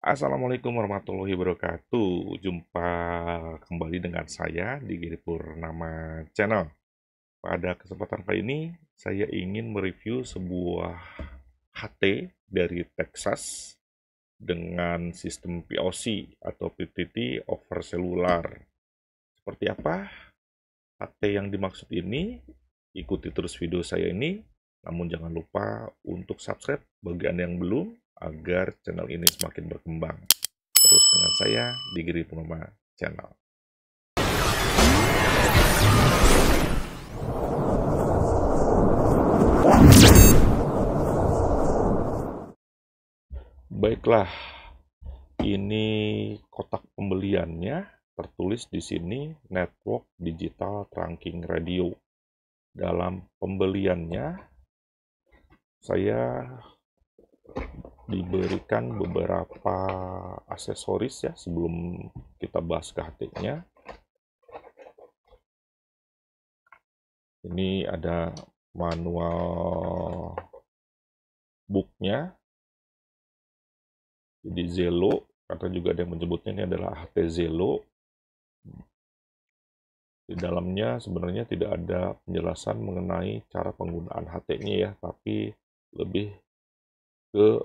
Assalamualaikum warahmatullahi wabarakatuh. Jumpa kembali dengan saya di Giri Purnama Channel. Pada kesempatan kali ini, saya ingin mereview sebuah HT dari Texas dengan sistem POC atau PTT over cellular. Seperti apa HT yang dimaksud ini? Ikuti terus video saya ini. Namun jangan lupa untuk subscribe bagi Anda yang belum agar channel ini semakin berkembang. Terus dengan saya, Digiri Purnama Channel. Baiklah, ini kotak pembeliannya tertulis di sini Network Digital Trunking Radio. Dalam pembeliannya, saya diberikan beberapa aksesoris ya sebelum kita bahas ke HT-nya. Ini ada manual booknya. Jadi Zelo, kata juga ada yang menyebutnya ini adalah HT Zelo. Di dalamnya sebenarnya tidak ada penjelasan mengenai cara penggunaan HT-nya ya, tapi lebih ke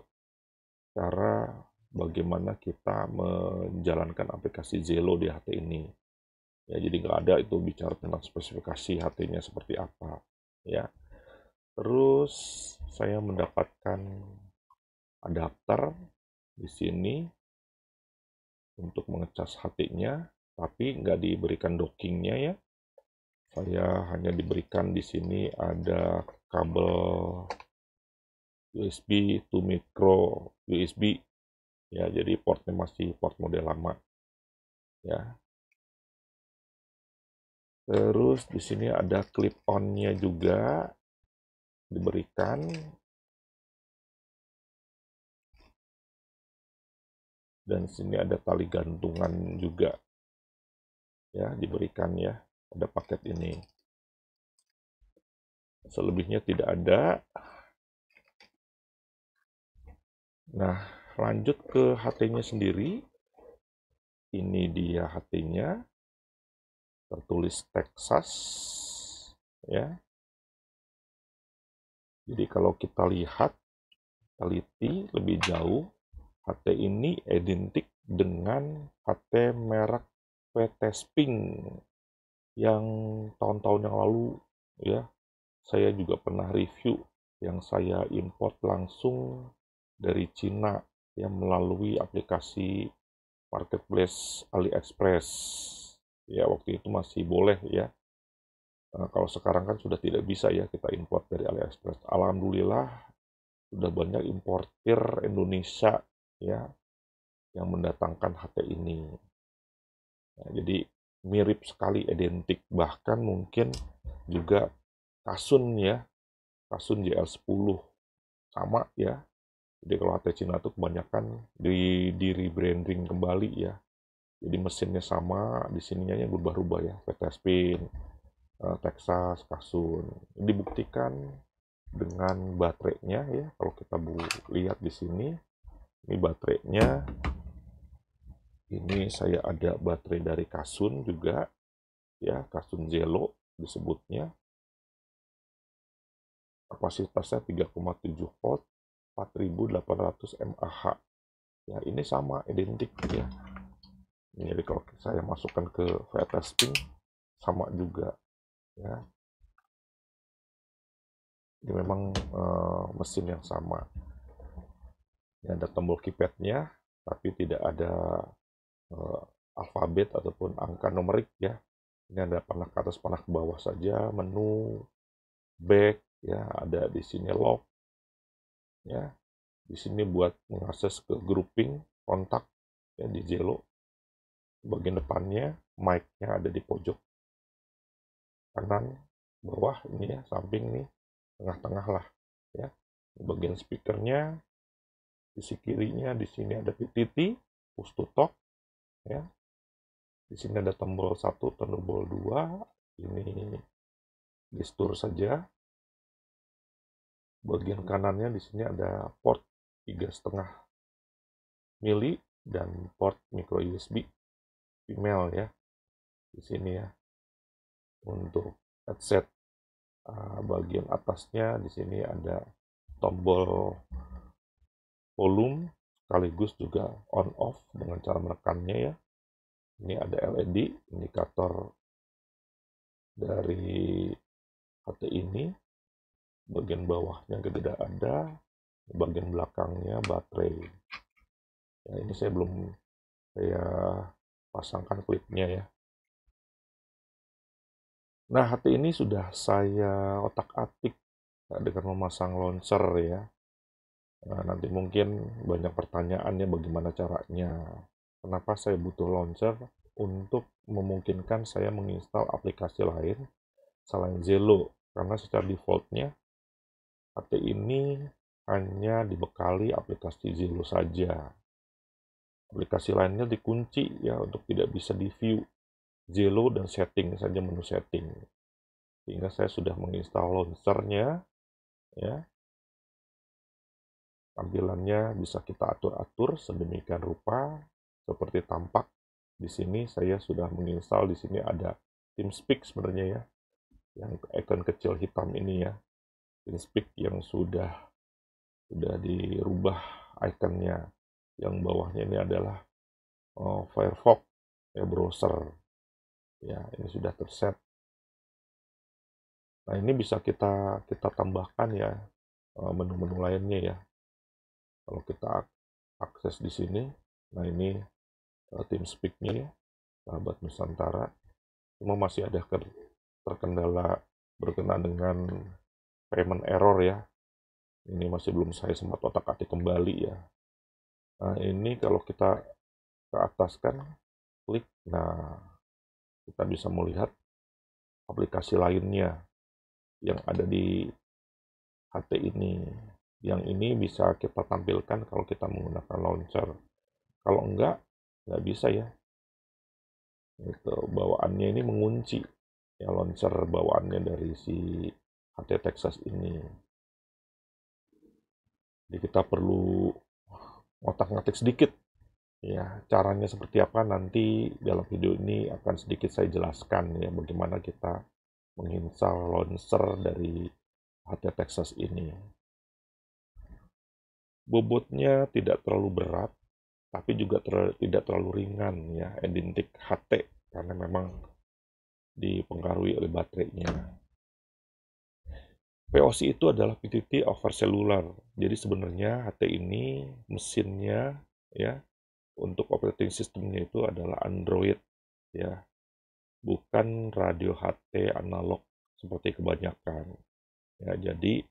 cara bagaimana kita menjalankan aplikasi Zelo di HT ini. Ya, jadi nggak ada itu bicara tentang spesifikasi HT-nya seperti apa. Ya. Terus saya mendapatkan adapter di sini untuk mengecas HT-nya, tapi nggak diberikan dockingnya ya. Saya hanya diberikan di sini ada kabel USB to micro USB ya jadi portnya masih port model lama ya terus di sini ada clip onnya juga diberikan dan sini ada tali gantungan juga ya diberikan ya ada paket ini selebihnya tidak ada Nah, lanjut ke HT-nya sendiri. Ini dia HT-nya. Tertulis Texas. Ya. Jadi kalau kita lihat, teliti lebih jauh, HT ini identik dengan HT merek PT Sping yang tahun-tahun yang lalu ya saya juga pernah review yang saya import langsung dari Cina yang melalui aplikasi marketplace AliExpress. Ya waktu itu masih boleh ya. Nah, kalau sekarang kan sudah tidak bisa ya kita import dari AliExpress. Alhamdulillah sudah banyak importir Indonesia ya yang mendatangkan HT ini. Nah, jadi mirip sekali identik bahkan mungkin juga kasun ya kasun JL10 sama ya jadi kalau HT Cina itu kebanyakan di, di rebranding kembali ya. Jadi mesinnya sama, di sininya yang berubah-ubah ya. PT Spin, eh, Texas, Kasun. Dibuktikan dengan baterainya ya. Kalau kita lihat di sini, ini baterainya. Ini saya ada baterai dari Kasun juga. Ya, Kasun Zelo disebutnya. Kapasitasnya 3,7 volt 4800 mAh ya ini sama identik ya ini jadi kalau saya masukkan ke testing sama juga ya ini memang e, mesin yang sama ini ada tombol keypadnya tapi tidak ada e, alfabet ataupun angka numerik ya ini ada panah ke atas panah ke bawah saja menu back ya ada di sini lock ya di sini buat mengakses ke grouping kontak ya di Jelo bagian depannya mic-nya ada di pojok kanan bawah ini ya samping nih tengah-tengah lah ya bagian speakernya sisi kirinya di sini ada PTT push to talk ya di sini ada tombol satu tombol dua ini gestur saja bagian kanannya di sini ada port 3,5 mili dan port micro USB female ya di sini ya untuk headset ah, bagian atasnya di sini ada tombol volume sekaligus juga on off dengan cara menekannya ya ini ada LED indikator dari HT ini bagian bawahnya tidak ada bagian belakangnya baterai ya ini saya belum saya pasangkan klipnya ya nah hati ini sudah saya otak-atik dengan memasang launcher ya nah, nanti mungkin banyak pertanyaannya bagaimana caranya kenapa saya butuh launcher untuk memungkinkan saya menginstal aplikasi lain selain Zelo karena secara defaultnya HP ini hanya dibekali aplikasi Zillow saja. Aplikasi lainnya dikunci ya untuk tidak bisa di-view. Zillow dan setting saja menu setting. Sehingga saya sudah menginstal launchernya ya. Tampilannya bisa kita atur-atur sedemikian rupa seperti tampak di sini saya sudah menginstal di sini ada TeamSpeak sebenarnya ya yang icon kecil hitam ini ya Inspect yang sudah sudah dirubah ikonnya yang bawahnya ini adalah uh, Firefox ya browser ya ini sudah terset nah ini bisa kita kita tambahkan ya eh, menu-menu lainnya ya kalau kita akses di sini nah ini eh, tim speaknya ya sahabat Nusantara cuma masih ada terkendala berkenaan dengan payment error ya ini masih belum saya sempat otak atik kembali ya nah ini kalau kita ke atas kan klik nah kita bisa melihat aplikasi lainnya yang ada di HT ini yang ini bisa kita tampilkan kalau kita menggunakan launcher kalau enggak enggak bisa ya itu bawaannya ini mengunci ya launcher bawaannya dari si HT Texas ini. Jadi kita perlu otak-ngatik sedikit. Ya, caranya seperti apa nanti dalam video ini akan sedikit saya jelaskan ya bagaimana kita menginstal launcher dari HT Texas ini. Bobotnya tidak terlalu berat, tapi juga ter tidak terlalu ringan ya, identik HT karena memang dipengaruhi oleh baterainya. POC itu adalah PTT over cellular. Jadi sebenarnya HT ini mesinnya ya untuk operating systemnya itu adalah Android ya. Bukan radio HT analog seperti kebanyakan. Ya, jadi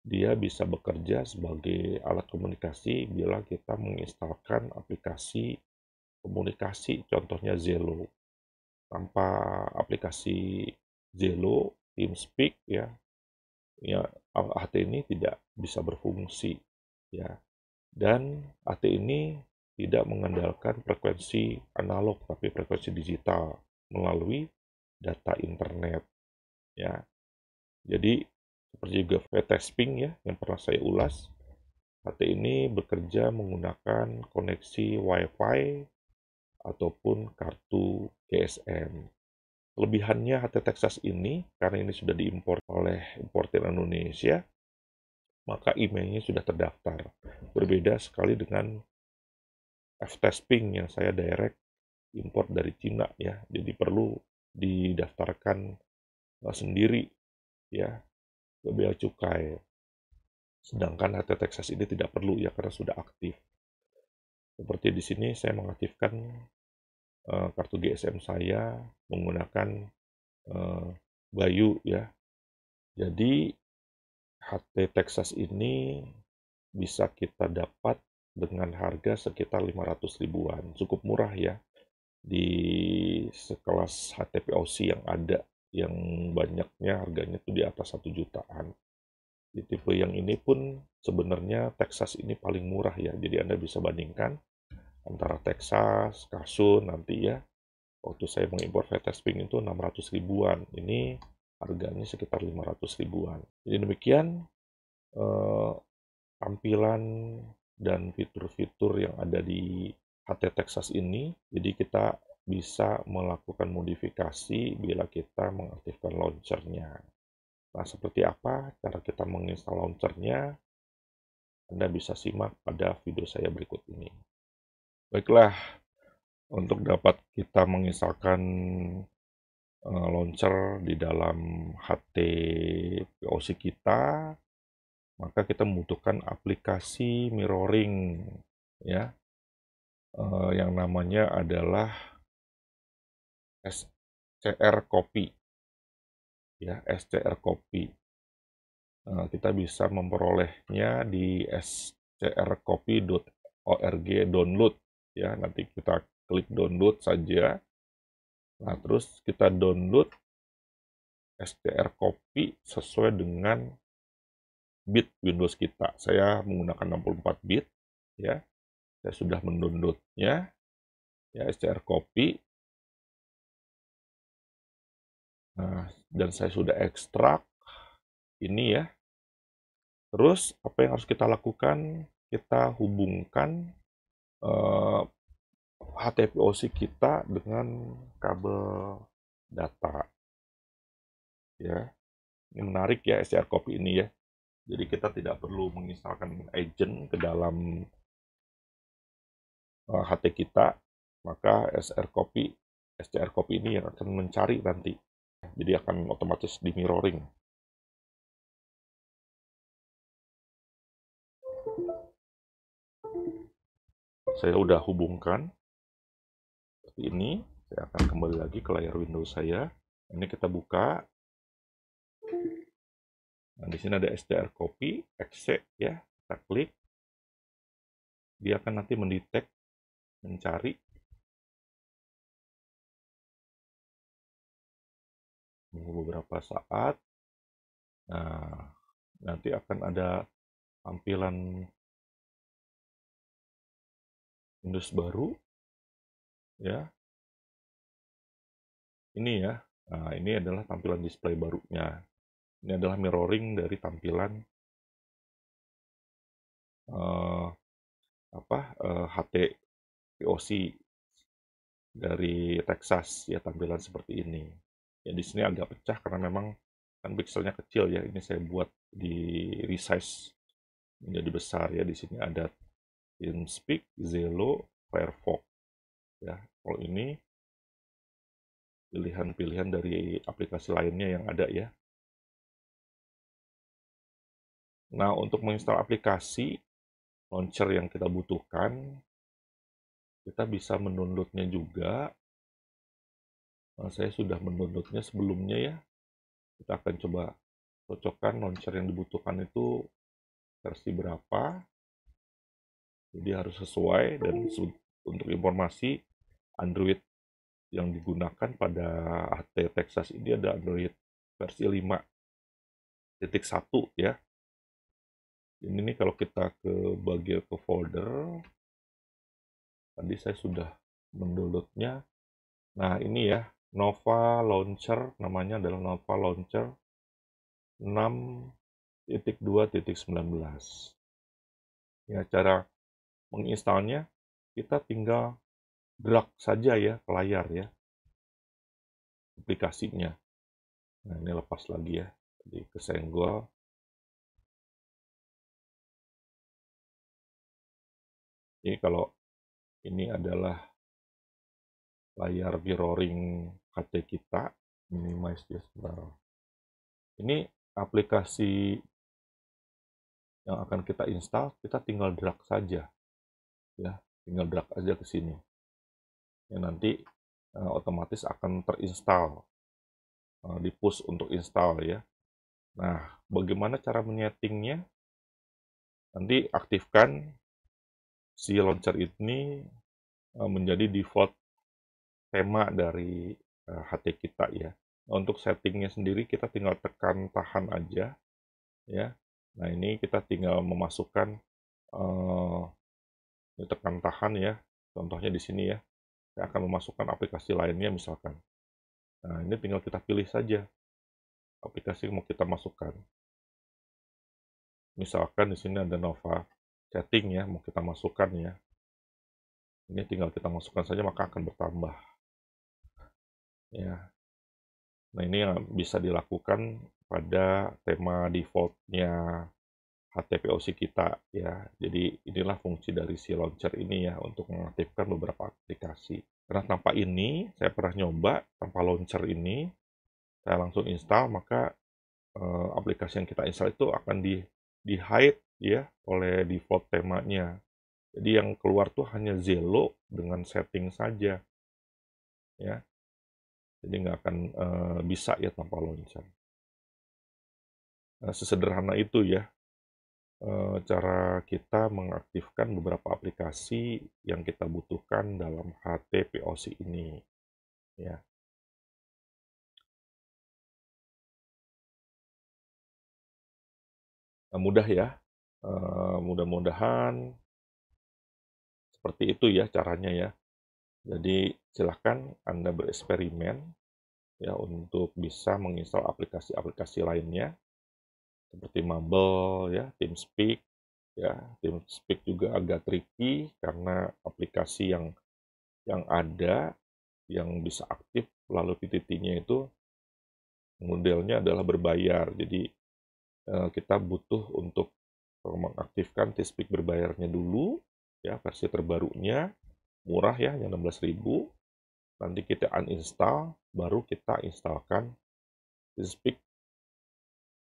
dia bisa bekerja sebagai alat komunikasi bila kita menginstalkan aplikasi komunikasi contohnya Zello. Tanpa aplikasi Zello, TeamSpeak ya, ya AT ini tidak bisa berfungsi ya dan AT ini tidak mengandalkan frekuensi analog tapi frekuensi digital melalui data internet ya jadi seperti juga testing ya yang pernah saya ulas AT ini bekerja menggunakan koneksi WiFi ataupun kartu GSM Kelebihannya HT Texas ini, karena ini sudah diimpor oleh importer Indonesia, maka emailnya sudah terdaftar. Berbeda sekali dengan F-Testing yang saya direct import dari Cina ya. Jadi perlu didaftarkan eh, sendiri ya ke bea cukai. Sedangkan HT Texas ini tidak perlu ya karena sudah aktif. Seperti di sini saya mengaktifkan uh, kartu GSM saya menggunakan uh, Bayu ya. Jadi HP Texas ini bisa kita dapat dengan harga sekitar 500 ribuan. Cukup murah ya di sekelas HTPOC yang ada yang banyaknya harganya itu di atas satu jutaan. Di tipe yang ini pun sebenarnya Texas ini paling murah ya. Jadi Anda bisa bandingkan antara Texas, Kasun nanti ya. Waktu saya mengimpor Vetes Pink itu 600 ribuan. Ini harganya sekitar 500 ribuan. Jadi demikian eh, tampilan dan fitur-fitur yang ada di HT Texas ini. Jadi kita bisa melakukan modifikasi bila kita mengaktifkan launchernya. Nah, seperti apa cara kita menginstal launchernya? Anda bisa simak pada video saya berikut ini. Baiklah, untuk dapat kita mengisahkan uh, launcher di dalam HT POC kita, maka kita membutuhkan aplikasi mirroring ya. Uh, yang namanya adalah SCR Copy. Ya, SCR Copy. Uh, kita bisa memperolehnya di scrcopy.org download ya nanti kita klik download saja nah terus kita download str copy sesuai dengan bit Windows kita saya menggunakan 64 bit ya saya sudah mendownloadnya ya str copy nah dan saya sudah ekstrak ini ya terus apa yang harus kita lakukan kita hubungkan uh, eh, OC kita dengan kabel data. Ya. Ini menarik ya SCR copy ini ya. Jadi kita tidak perlu menginstalkan agent ke dalam uh, eh, HT kita, maka SCR copy, SCR copy ini yang akan mencari nanti. Jadi akan otomatis di mirroring. saya udah hubungkan seperti ini saya akan kembali lagi ke layar Windows saya ini kita buka nah di sini ada STR copy Exit ya kita klik dia akan nanti mendetek mencari tunggu beberapa saat nah nanti akan ada tampilan Windows baru ya ini ya nah, ini adalah tampilan display barunya ini adalah mirroring dari tampilan uh, apa uh, eh, HT POC dari Texas ya tampilan seperti ini ya di sini agak pecah karena memang kan pixelnya kecil ya ini saya buat di resize menjadi besar ya di sini ada speak Zello, Firefox. Ya, kalau ini pilihan-pilihan dari aplikasi lainnya yang ada ya. Nah, untuk menginstal aplikasi launcher yang kita butuhkan, kita bisa mendownloadnya juga. Nah, saya sudah mendownloadnya sebelumnya ya. Kita akan coba cocokkan launcher yang dibutuhkan itu versi berapa. Jadi harus sesuai dan untuk informasi Android yang digunakan pada AT Texas ini ada Android versi 5.1 ya. Ini nih kalau kita ke bagian ke folder tadi saya sudah mendownloadnya. Nah, ini ya Nova Launcher namanya adalah Nova Launcher 6.2.19. Ya cara menginstalnya, kita tinggal drag saja ya ke layar ya aplikasinya. Nah ini lepas lagi ya, jadi kesenggol. Ini kalau ini adalah layar mirroring KT kita, minimize dia sebentar. Ini aplikasi yang akan kita install, kita tinggal drag saja ya tinggal drag aja ke sini ya nanti uh, otomatis akan terinstall uh, eh, di push untuk install ya nah bagaimana cara menyetingnya nanti aktifkan si launcher ini uh, menjadi default tema dari uh, HT kita ya nah, untuk settingnya sendiri kita tinggal tekan tahan aja ya nah ini kita tinggal memasukkan uh, ini tekan tahan ya. Contohnya di sini ya. Saya akan memasukkan aplikasi lainnya misalkan. Nah, ini tinggal kita pilih saja aplikasi yang mau kita masukkan. Misalkan di sini ada Nova Chatting ya, mau kita masukkan ya. Ini tinggal kita masukkan saja maka akan bertambah. Ya. Nah, ini yang bisa dilakukan pada tema defaultnya HTPOC kita ya. Jadi inilah fungsi dari si launcher ini ya untuk mengaktifkan beberapa aplikasi. Karena tanpa ini saya pernah nyoba tanpa launcher ini saya langsung install maka eh, aplikasi yang kita install itu akan di di hide ya oleh default temanya. Jadi yang keluar tuh hanya Zello dengan setting saja. Ya. Jadi nggak akan eh, bisa ya tanpa launcher. Nah, sesederhana itu ya Eh, cara kita mengaktifkan beberapa aplikasi yang kita butuhkan dalam HTPOC ini ya nah, mudah ya uh, mudah-mudahan seperti itu ya caranya ya jadi silahkan anda bereksperimen ya untuk bisa menginstal aplikasi-aplikasi lainnya seperti Mumble ya, TeamSpeak ya, TeamSpeak juga agak tricky karena aplikasi yang yang ada yang bisa aktif lalu PTT-nya itu modelnya adalah berbayar. Jadi eh, kita butuh untuk mengaktifkan TeamSpeak berbayarnya dulu ya versi terbarunya murah ya yang 16.000 nanti kita uninstall baru kita installkan TeamSpeak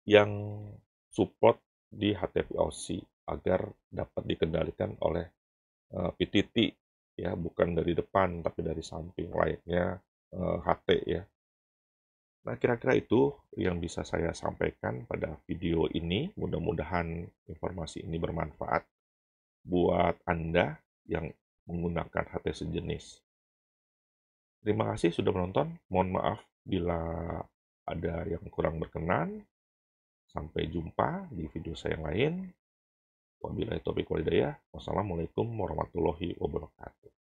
yang support di HTPOC agar dapat dikendalikan oleh uh, eh, PTT ya bukan dari depan tapi dari samping layaknya uh, eh, HT ya. Nah kira-kira itu yang bisa saya sampaikan pada video ini. Mudah-mudahan informasi ini bermanfaat buat Anda yang menggunakan HT sejenis. Terima kasih sudah menonton. Mohon maaf bila ada yang kurang berkenan. Sampai jumpa di video saya yang lain. Wabillahi taufiq walhidayah. Wassalamualaikum warahmatullahi wabarakatuh.